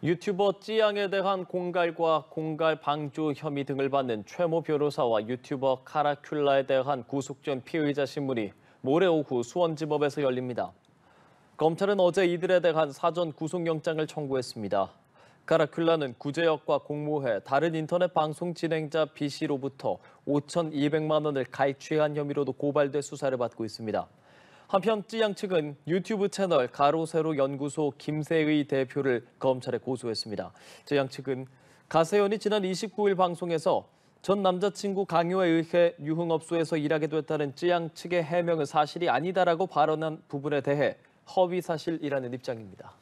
유튜버 찌양에 대한 공갈과 공갈 방조 혐의 등을 받는 최모 변호사와 유튜버 카라큘라에 대한 구속 전 피의자 신문이 모레 오후 수원지법에서 열립니다. 검찰은 어제 이들에 대한 사전 구속영장을 청구했습니다. 카라큘라는 구제역과 공모해 다른 인터넷 방송 진행자 B씨로부터 5,200만 원을 갈취한 혐의로도 고발돼 수사를 받고 있습니다. 한편 찌양 측은 유튜브 채널 가로세로 연구소 김세의 대표를 검찰에 고소했습니다. 찌양 측은 가세연이 지난 29일 방송에서 전 남자친구 강요에 의해 유흥업소에서 일하게 됐다는 찌양 측의 해명은 사실이 아니다라고 발언한 부분에 대해 허위사실이라는 입장입니다.